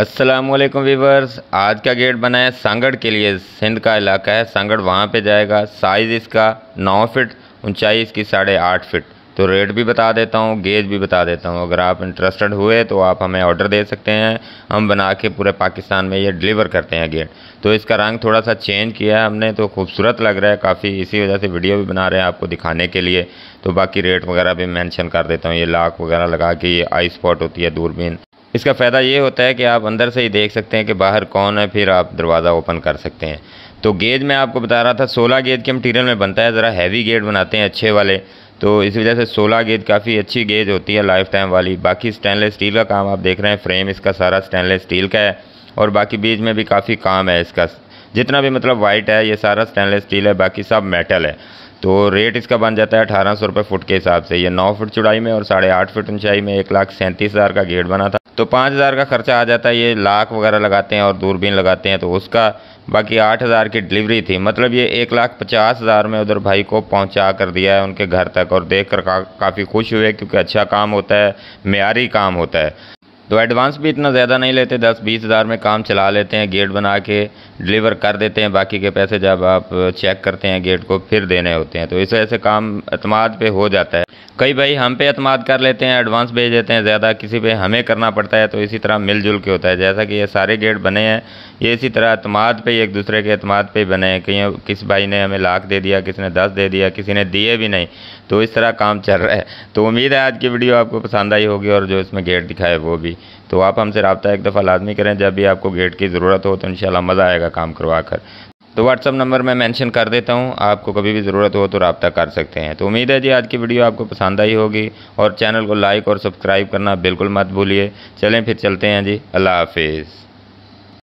Aslam viewers आज का gate बना है सांगड़ के लिए सिंध का इलाका है सांगड़ वहाँ पे जाएगा साइज़ इसका नौ फिट ऊंचाई इसकी साढ़े आठ फिट तो रेट भी बता देता हूँ गेज भी बता देता हूँ अगर आप इंटरेस्टेड हुए तो आप हमें ऑर्डर दे सकते हैं हम बना के पूरे पाकिस्तान में ये डिलीवर करते हैं गेट तो इसका रंग थोड़ा सा चेंज किया है हमने तो खूबसूरत लग रहा है काफ़ी इसी वजह से वीडियो भी बना रहे हैं आपको दिखाने के लिए तो बाकी रेट वगैरह भी मैंशन कर देता हूँ ये लाख वगैरह लगा के ये आई स्पॉट होती है दूरबीन इसका फ़ायदा ये होता है कि आप अंदर से ही देख सकते हैं कि बाहर कौन है फिर आप दरवाज़ा ओपन कर सकते हैं तो गेज मैं आपको बता रहा था सोलह गेज के मटीरियल में बनता है ज़रा हैवी गेट बनाते हैं अच्छे वाले तो इस वजह से सोलह गेज काफ़ी अच्छी गेज होती है लाइफ टाइम वाली बाकी स्टेनलेस स्टील का काम आप देख रहे हैं फ्रेम इसका सारा स्टेनलेस स्टील का है और बाकी बीज में भी काफ़ी काम है इसका जितना भी मतलब वाइट है ये सारा स्टेनलेस स्टील है बाकी सब मेटल है तो रेट इसका बन जाता है अठारह सौ रुपये फुट के हिसाब से ये नौ फुट चुड़ाई में और साढ़े आठ फुट ऊंचाई में एक लाख सैंतीस हज़ार का गेट बना था तो पाँच हज़ार का खर्चा आ जाता है ये लाख वगैरह लगाते हैं और दूरबीन लगाते हैं तो उसका बाकी आठ हज़ार की डिलीवरी थी मतलब ये एक लाख पचास हज़ार में उधर भाई को पहुंचा कर दिया है उनके घर तक और देख कर का, काफ़ी खुश हुए क्योंकि अच्छा काम होता है मीरी काम होता है तो एडवांस भी इतना ज़्यादा नहीं लेते दस बीस हज़ार में काम चला लेते हैं गेट बना के डिलीवर कर देते हैं बाकी के पैसे जब आप चेक करते हैं गेट को फिर देने होते हैं तो इस वजह से काम अतमाद पे हो जाता है कई भाई हम पे अतमाद कर लेते हैं एडवांस भेज देते हैं ज़्यादा किसी पे हमें करना पड़ता है तो इसी तरह मिलजुल के होता है जैसा कि ये सारे गेट बने हैं ये इसी तरह अतमाद पर एक दूसरे के अतमाद पर बने हैं कहीं किस भाई ने हमें लाख दे दिया किसी ने दस दे दिया किसी ने दिए भी नहीं तो इस तरह काम चल रहा है तो उम्मीद है आज की वीडियो आपको पसंद आई होगी और जो इसमें गेट दिखाए वो भी जाएगी तो आप हमसे रबता एक दफ़ा लाजमी करें जब भी आपको गेट की ज़रूरत हो तो इन मज़ा आएगा काम करवा कर तो व्हाट्सअप नंबर मैं मैंशन कर देता हूँ आपको कभी भी ज़रूरत हो तो रबता कर सकते हैं तो उम्मीद है जी आज की वीडियो आपको पसंद आई होगी और चैनल को लाइक और सब्सक्राइब करना बिल्कुल मत भूलिए चलें फिर चलते हैं जी अल्लाह हाफिज़